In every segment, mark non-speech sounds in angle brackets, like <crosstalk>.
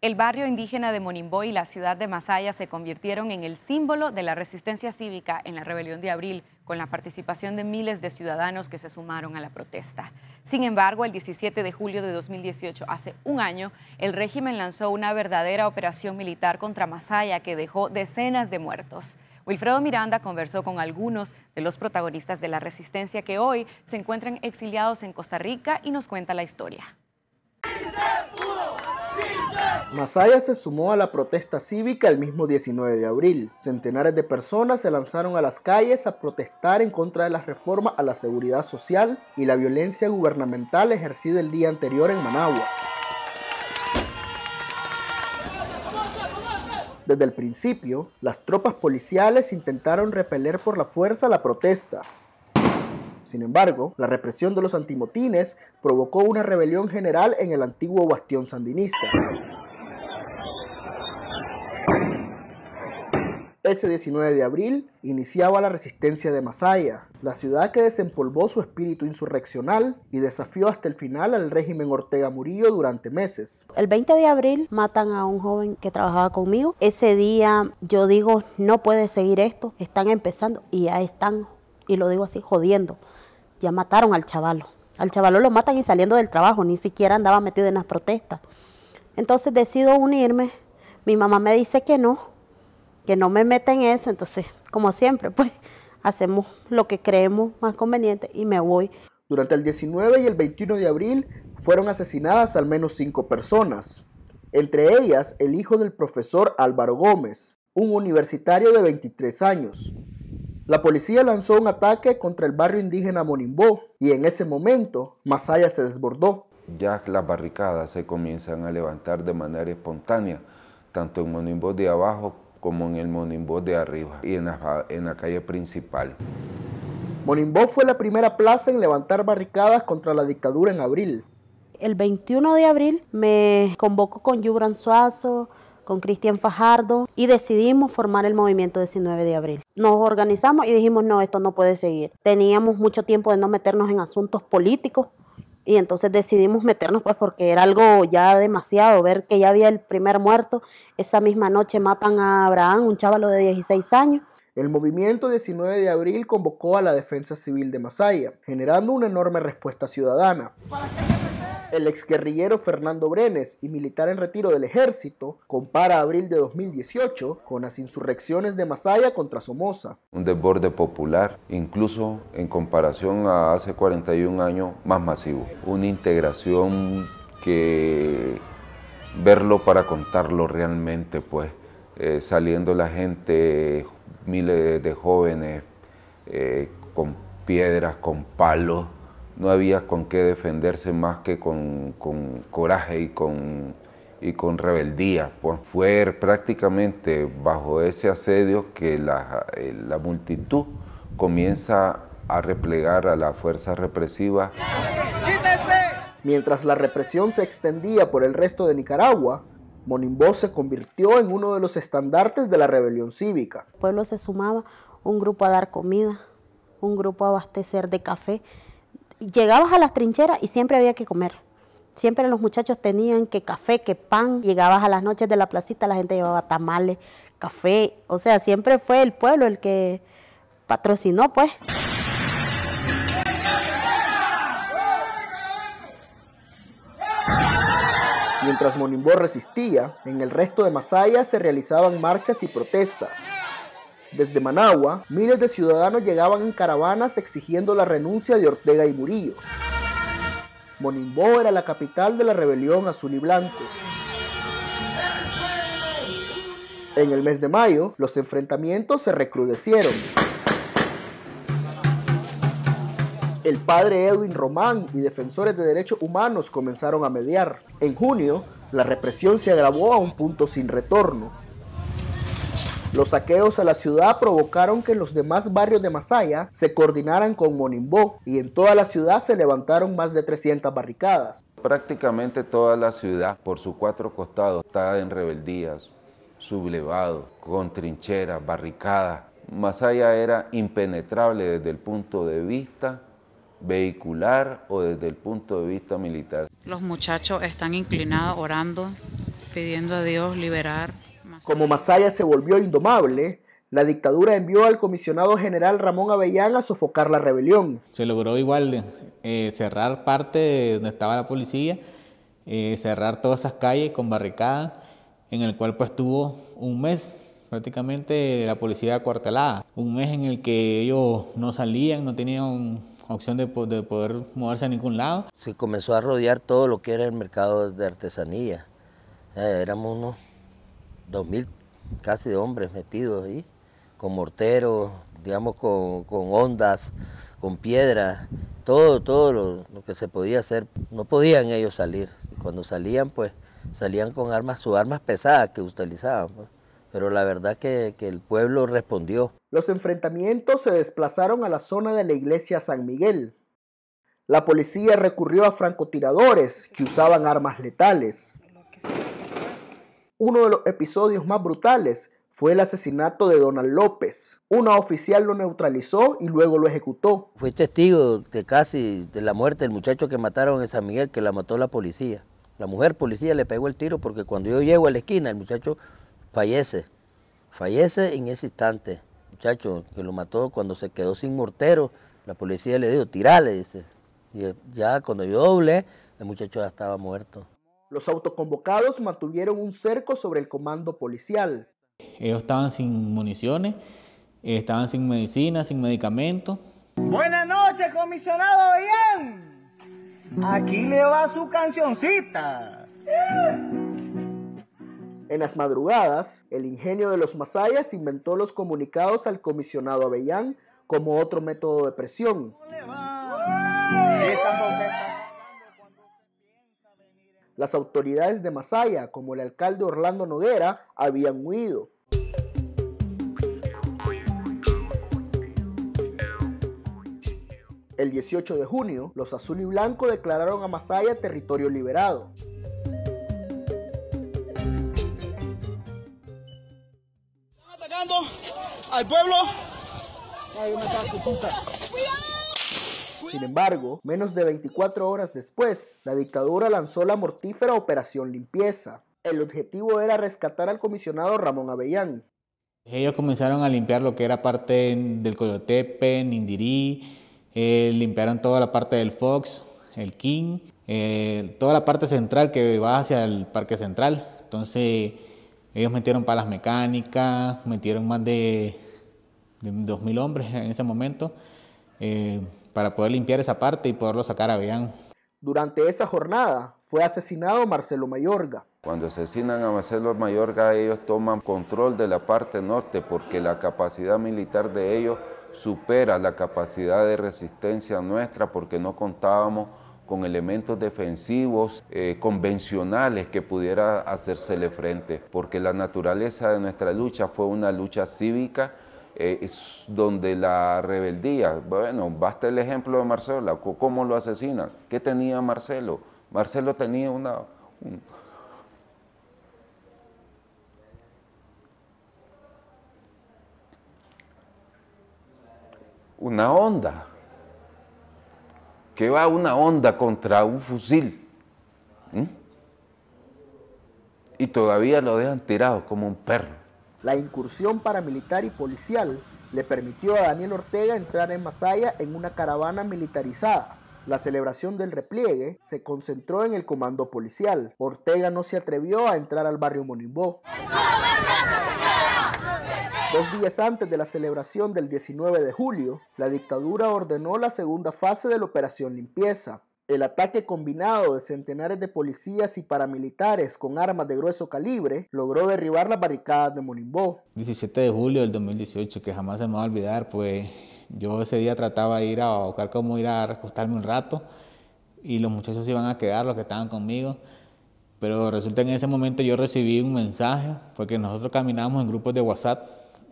El barrio indígena de Monimboy, y la ciudad de Masaya se convirtieron en el símbolo de la resistencia cívica en la rebelión de abril, con la participación de miles de ciudadanos que se sumaron a la protesta. Sin embargo, el 17 de julio de 2018, hace un año, el régimen lanzó una verdadera operación militar contra Masaya que dejó decenas de muertos. Wilfredo Miranda conversó con algunos de los protagonistas de la resistencia que hoy se encuentran exiliados en Costa Rica y nos cuenta la historia. Masaya se sumó a la protesta cívica el mismo 19 de abril. Centenares de personas se lanzaron a las calles a protestar en contra de las reformas a la seguridad social y la violencia gubernamental ejercida el día anterior en Managua. Desde el principio, las tropas policiales intentaron repeler por la fuerza la protesta, sin embargo, la represión de los antimotines provocó una rebelión general en el antiguo bastión sandinista. ese 19 de abril iniciaba la resistencia de Masaya, la ciudad que desempolvó su espíritu insurreccional y desafió hasta el final al régimen Ortega Murillo durante meses. El 20 de abril matan a un joven que trabajaba conmigo. Ese día yo digo, no puede seguir esto, están empezando y ya están, y lo digo así, jodiendo. Ya mataron al chavalo. Al chavalo lo matan y saliendo del trabajo, ni siquiera andaba metido en las protestas. Entonces decido unirme. Mi mamá me dice que no, que no me meta en eso, entonces, como siempre, pues <laughs> hacemos lo que creemos más conveniente y me voy. Durante el 19 y el 21 de abril fueron asesinadas al menos cinco personas, entre ellas el hijo del profesor Álvaro Gómez, un universitario de 23 años. La policía lanzó un ataque contra el barrio indígena Monimbó y en ese momento Masaya se desbordó. Ya las barricadas se comienzan a levantar de manera espontánea, tanto en Monimbó de abajo como en el Monimbó de arriba y en la, calle principal. Monimbó fue la primera plaza en levantar barricadas contra la dictadura en abril. El 21 de abril me convocó con Yubran Suazo, con Cristian Fajardo y decidimos formar el movimiento 19 de abril. Nos organizamos y dijimos, no, esto no puede seguir. Teníamos mucho tiempo de no meternos en asuntos políticos y entonces decidimos meternos pues porque era algo ya demasiado, ver que ya había el primer muerto, esa misma noche matan a Abraham, un chavalo de 16 años. El movimiento 19 de abril convocó a la defensa civil de Masaya, generando una enorme respuesta ciudadana. El exguerrillero Fernando Brenes y militar en retiro del ejército compara abril de 2018 con las insurrecciones de Masaya contra Somoza. Un desborde popular, incluso en comparación a hace 41 años, más masivo. Una integración que verlo para contarlo realmente, pues eh, saliendo la gente, miles de jóvenes eh, con piedras, con palos, no había con qué defenderse más que con, coraje y con, y rebeldía. Pues fue prácticamente bajo ese asedio que la, eh, la multitud comienza a replegar a la fuerza represiva. Mientras la represión se extendía por el resto de Nicaragua, Monimbó se convirtió en uno de los estandartes de la rebelión cívica. El pueblo se sumaba un grupo a dar comida, un grupo a abastecer de café, llegabas a las trincheras y siempre había que comer. Siempre los muchachos tenían que café, que pan. Llegabas a las noches de la placita, la gente llevaba tamales, café. O sea, siempre fue el pueblo el que patrocinó, pues. Mientras Monimbó resistía, en el resto de Masaya se realizaban marchas y protestas. Desde Managua, miles de ciudadanos llegaban en caravanas exigiendo la renuncia de Ortega y Murillo. Monimbó era la capital de la rebelión azul y blanco. En el mes de mayo, los enfrentamientos se recrudecieron. El padre Edwin Román y defensores de derechos humanos comenzaron a mediar. En junio, la represión se agravó a un punto sin retorno. Los saqueos a la ciudad provocaron que los demás barrios de Masaya se coordinaran con Monimbó y en toda la ciudad se levantaron más de 300 barricadas. Prácticamente toda la ciudad por sus cuatro costados está en rebeldías, sublevados, con trincheras, barricadas. Masaya era impenetrable desde el punto de vista vehicular o desde el punto de vista militar. Los muchachos están inclinados orando, pidiendo a Dios liberar como Masaya se volvió indomable, la dictadura envió al comisionado general Ramón Avellán a sofocar la rebelión. Se logró igual eh, cerrar parte donde estaba la policía, eh, cerrar todas esas calles con barricadas, en el cual pues tuvo un mes prácticamente la policía acuartelada. Un mes en el que ellos no salían, no tenían opción de, poder moverse a ningún lado. Se comenzó a rodear todo lo que era el mercado de artesanía. Eh, éramos unos Dos mil casi de hombres metidos ahí, con morteros, digamos, con, con ondas, con piedras, todo, todo lo, que se podía hacer. No podían ellos salir. cuando salían, pues salían con armas, sus armas pesadas que utilizaban. Pues. Pero la verdad que el pueblo respondió. Los enfrentamientos se desplazaron a la zona de la iglesia San Miguel. La policía recurrió a francotiradores que usaban armas letales. Uno de los episodios más brutales fue el asesinato de Donald López. Una oficial lo neutralizó y luego lo ejecutó. Fui testigo de casi de la muerte del muchacho que mataron en San Miguel, que la mató la policía. La mujer policía le pegó el tiro porque cuando yo llego a la esquina, el muchacho fallece. Fallece en ese instante. muchacho que lo mató cuando se quedó sin mortero, la policía le dijo, tirale, dice. Y ya cuando yo doblé, el muchacho ya estaba muerto. Los autoconvocados mantuvieron un cerco sobre el comando policial. Ellos estaban sin municiones, estaban sin medicina, sin medicamentos. Buenas noches, comisionado Avellán. Aquí le va su cancioncita. En las madrugadas, el ingenio de los masayas inventó los comunicados al comisionado Avellán como otro método de presión. Las autoridades de Masaya, como el alcalde Orlando Noguera, habían huido. El 18 de junio, los azul y blanco declararon a Masaya territorio liberado. Están atacando al pueblo. Sin embargo, menos de 24 horas después, la dictadura lanzó la mortífera Operación Limpieza. El objetivo era rescatar al comisionado Ramón Avellán. Ellos comenzaron a limpiar lo que era parte del Coyotepe, Nindirí, eh, limpiaron toda la parte del Fox, el King, eh, toda la parte central que va hacia el Parque Central. Entonces, ellos metieron palas mecánicas, metieron más de, 2.000 hombres en ese momento. Eh, para poder limpiar esa parte y poderlo sacar a Durante esa jornada fue asesinado Marcelo Mayorga. Cuando asesinan a Marcelo Mayorga, ellos toman control de la parte norte porque la capacidad militar de ellos supera la capacidad de resistencia nuestra porque no contábamos con elementos defensivos eh, convencionales que pudiera hacérsele frente, porque la naturaleza de nuestra lucha fue una lucha cívica eh, es donde la rebeldía, bueno, basta el ejemplo de Marcelo, cómo lo asesinan, qué tenía Marcelo. Marcelo tenía una... una onda, que va una onda contra un fusil. Y todavía lo dejan tirado como un perro. La incursión paramilitar y policial le permitió a Daniel Ortega entrar en Masaya en una caravana militarizada. La celebración del repliegue se concentró en el comando policial. Ortega no se atrevió a entrar al barrio Monimbó. Dos días antes de la celebración del 19 de julio, la dictadura ordenó la segunda fase de la operación limpieza, el ataque combinado de centenares de policías y paramilitares con armas de grueso calibre logró derribar las barricadas de Molimbó. 17 de julio del 2018, que jamás se me va a olvidar, pues yo ese día trataba de ir a buscar cómo ir a recostarme un rato y los muchachos iban a quedar, los que estaban conmigo. Pero resulta que en ese momento yo recibí un mensaje, porque nosotros caminábamos en grupos de WhatsApp,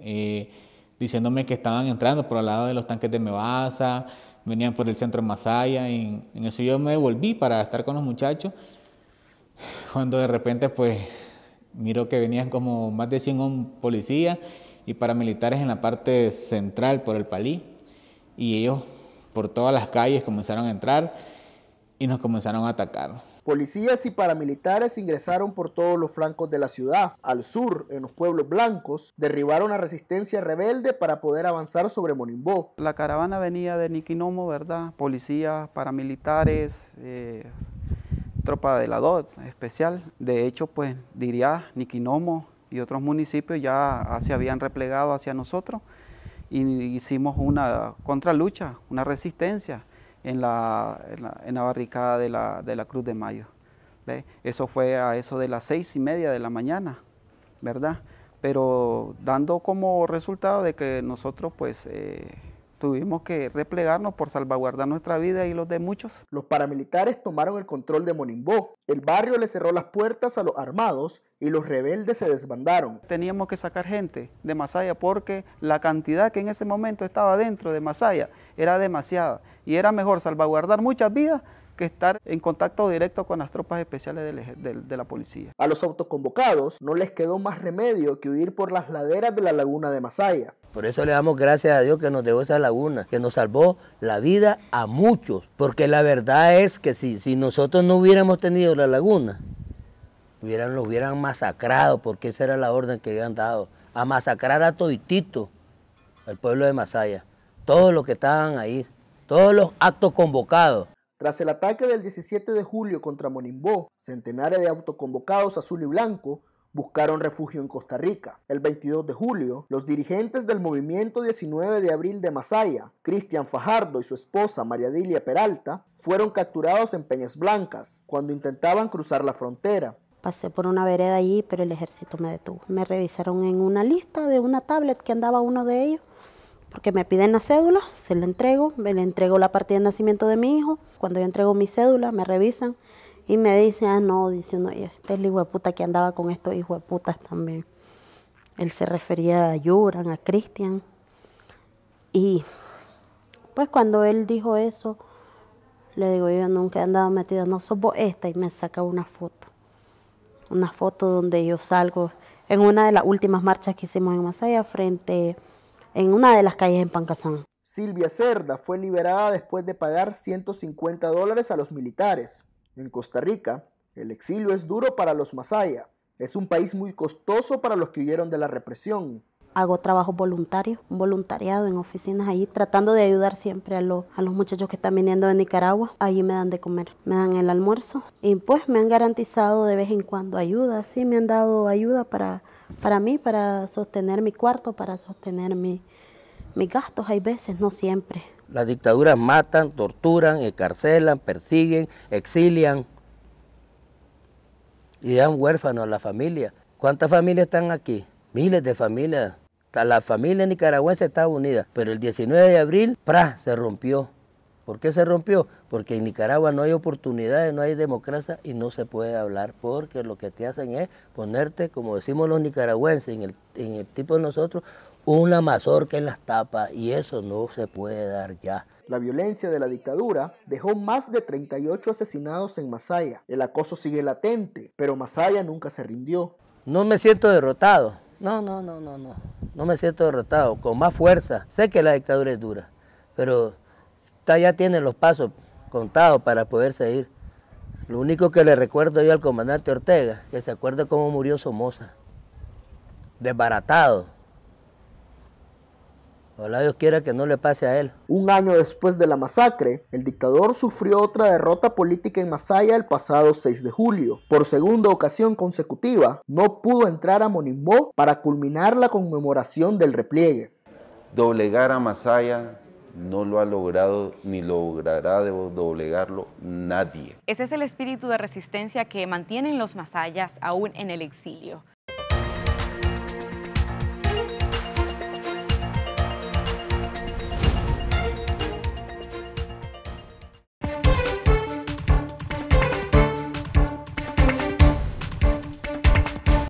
eh, diciéndome que estaban entrando por al lado de los tanques de Mebasa, venían por el centro Masaya, y en eso yo me volví para estar con los muchachos, cuando de repente pues miro que venían como más de 100 policías y paramilitares en la parte central por el palí, y ellos por todas las calles comenzaron a entrar y nos comenzaron a atacar. Policías y paramilitares ingresaron por todos los flancos de la ciudad. Al sur, en los pueblos blancos, derribaron la resistencia rebelde para poder avanzar sobre Monimbó. La caravana venía de Niquinomo, ¿verdad? Policías, paramilitares, eh, tropa de la DOT especial. De hecho, pues diría Niquinomo y otros municipios ya se habían replegado hacia nosotros y hicimos una contralucha, una resistencia en la, barricada de la, Cruz de Mayo. Eso fue a eso de las seis y media de la mañana, ¿verdad? Pero dando como resultado de que nosotros pues eh, tuvimos que replegarnos por salvaguardar nuestra vida y los de muchos. Los paramilitares tomaron el control de Monimbó. El barrio le cerró las puertas a los armados y los rebeldes se desbandaron. Teníamos que sacar gente de Masaya porque la cantidad que en ese momento estaba dentro de Masaya era demasiada y era mejor salvaguardar muchas vidas que estar en contacto directo con las tropas especiales de, la policía. A los autoconvocados no les quedó más remedio que huir por las laderas de la laguna de Masaya. Por eso le damos gracias a Dios que nos dejó esa laguna, que nos salvó la vida a muchos, porque la verdad es que si, nosotros no hubiéramos tenido la laguna, hubieran, hubieran masacrado, porque esa era la orden que habían dado, a masacrar a Toitito, al pueblo de Masaya, todos los que estaban ahí, todos los actos convocados. Tras el ataque del 17 de julio contra Monimbó, centenares de autoconvocados azul y blanco buscaron refugio en Costa Rica. El 22 de julio, los dirigentes del movimiento 19 de abril de Masaya, Cristian Fajardo y su esposa María Dilia Peralta, fueron capturados en Peñas Blancas cuando intentaban cruzar la frontera. Pasé por una vereda allí, pero el ejército me detuvo. Me revisaron en una lista de una tablet que andaba uno de ellos porque me piden la cédula, se la entrego, me le entrego la partida de nacimiento de mi hijo, cuando yo entrego mi cédula me revisan y me dicen, ah, no, dice uno, este es el hijo de puta que andaba con estos hijos de putas también. Él se refería a Yuran, a Cristian. Y pues cuando él dijo eso, le digo, yo nunca he andado metida, no sos vos esta, y me saca una foto. Una foto donde yo salgo en una de las últimas marchas que hicimos en Masaya frente en una de las calles en Pancasán. Silvia Cerda fue liberada después de pagar 150 dólares a los militares. En Costa Rica, el exilio es duro para los masaya. Es un país muy costoso para los que huyeron de la represión hago trabajo voluntario, voluntariado en oficinas ahí, tratando de ayudar siempre a, los, a los muchachos que están viniendo de Nicaragua. Allí me dan de comer, me dan el almuerzo y pues me han garantizado de vez en cuando ayuda, sí, me han dado ayuda para, para mí, para sostener mi cuarto, para sostener mis gastos, hay veces, no siempre. Las dictaduras matan, torturan, encarcelan, persiguen, exilian y dan huérfanos a la familia. ¿Cuántas familias están aquí? Miles de familias la familia nicaragüense estaba unida, pero el 19 de abril, ¡pra! se rompió. ¿Por qué se rompió? Porque en Nicaragua no hay oportunidades, no hay democracia y no se puede hablar, porque lo que te hacen es ponerte, como decimos los nicaragüenses, en el, en el tipo de nosotros, una mazorca en las tapas y eso no se puede dar ya. La violencia de la dictadura dejó más de 38 asesinados en Masaya. El acoso sigue latente, pero Masaya nunca se rindió. No me siento derrotado, no, no, no, no, no. No me siento derrotado, con más fuerza. Sé que la dictadura es dura, pero ya tiene los pasos contados para poder seguir. Lo único que le recuerdo yo al comandante Ortega, que se acuerda cómo murió Somoza, desbaratado, Ojalá Dios quiera que no le pase a él. Un año después de la masacre, el dictador sufrió otra derrota política en Masaya el pasado 6 de julio. Por segunda ocasión consecutiva, no pudo entrar a Monimbó para culminar la conmemoración del repliegue. Doblegar a Masaya no lo ha logrado ni logrará doblegarlo nadie. Ese es el espíritu de resistencia que mantienen los masayas aún en el exilio.